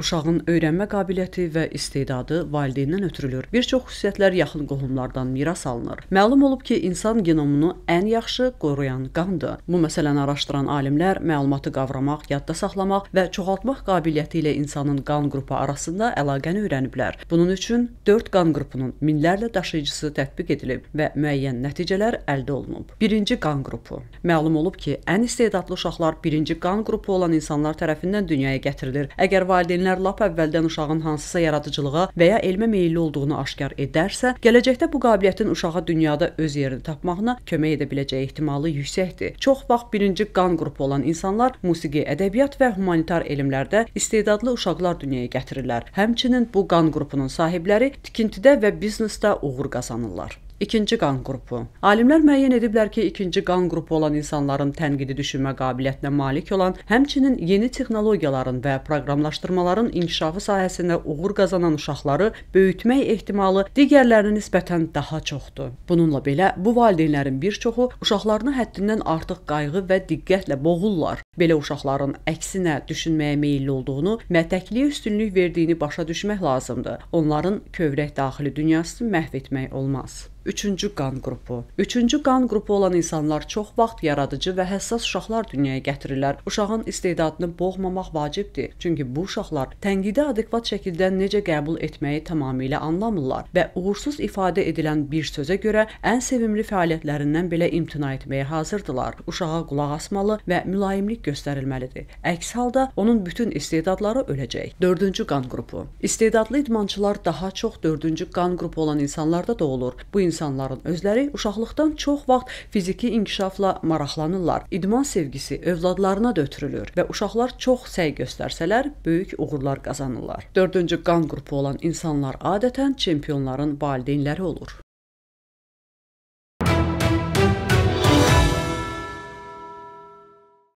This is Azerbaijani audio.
Uşağın öyrənmə qabiliyyəti və istedadı valideyndən ötürülür. Bir çox xüsusiyyətlər yaxın qohumlardan miras alınır. Məlum olub ki, insan genomunu ən yaxşı qoruyan qandır. Bu məsələni araşdıran alimlər məlumatı qavramaq, yadda saxlamaq və çoxaltmaq qabiliyyəti ilə insanın qan qrupu arasında əlaqəni öyrəniblər. Bunun üçün 4 qan qrupunun minlərlə daşıyıcısı tətbiq edilib və müəyyən nəticələr əldə olunub. 1-ci qan qrupu. Məlum olub ki, ən istedadlı uşaqlar 1-ci qan qrupu olan insanlar tərəfindən dünyaya gətirilir. Əgər valideynlər valideynlər lap əvvəldən uşağın hansısa yaradıcılığa və ya elmə meylli olduğunu aşkar edərsə, gələcəkdə bu qabiliyyətin uşağa dünyada öz yerini tapmağına kömək edə biləcəyi ehtimalı yüksəkdir. Çox vaxt birinci qan qrupu olan insanlar musiqi, ədəbiyyat və humanitar elmlərdə istedadlı uşaqlar dünyaya gətirirlər. Həmçinin bu qan qrupunun sahibləri tikintidə və biznesdə uğur qazanırlar. İkinci qan qrupu. Alimlər müəyyən ediblər ki, ikinci qan qrupu olan insanların tənqidi düşünmə qabiliyyətinə malik olan, həmçinin yeni texnologiyaların və proqramlaşdırmaların inkişafı sahəsində uğur qazanan uşaqları böyütmək ehtimalı digərlərinə nisbətən daha çoxdur. Bununla belə bu valideynlərin bir çoxu uşaqlarını həddindən artıq qayğı və diqqətlə boğurlar. Belə uşaqların əksinə düşünməyə meylli olduğunu, mətəkliyə üstünlük verdiyini başa düşmək lazımdır. Onların kövrək daxili dünyasını məhv etmək olmaz. Üçüncü qan qrupu. Üçüncü qan qrupu olan insanlar çox vaxt yaradıcı və həssas uşaqlar dünyaya gətirirlər. Uşağın istedadını boğmamaq vacibdir. Çünki bu uşaqlar tənqidə adekvat şəkildə necə qəbul etməyi tamamilə anlamırlar və uğursuz ifadə edilən bir sözə görə ən sevimli fəaliyyətlərindən belə imtina etməyə hazırdılar. Uşağa qulaq asmalı və mülayimlik göstərilməlidir. Əks halda onun bütün istedadları öləcək. 4-cü qan qrupu. İstedadlı idmançılar daha çox 4-cü qan qrupu olan insanlarda doğulur. Bu insanların özləri uşaqlıqdan çox vaxt fiziki inkişafla maraqlanırlar. İdman sevgisi övladlarına da ötürülür və uşaqlar çox səy göstərsələr böyük uğurlar qazanırlar. 4-cü qan qrupu olan insanlar adətən çempionların valideynləri olur.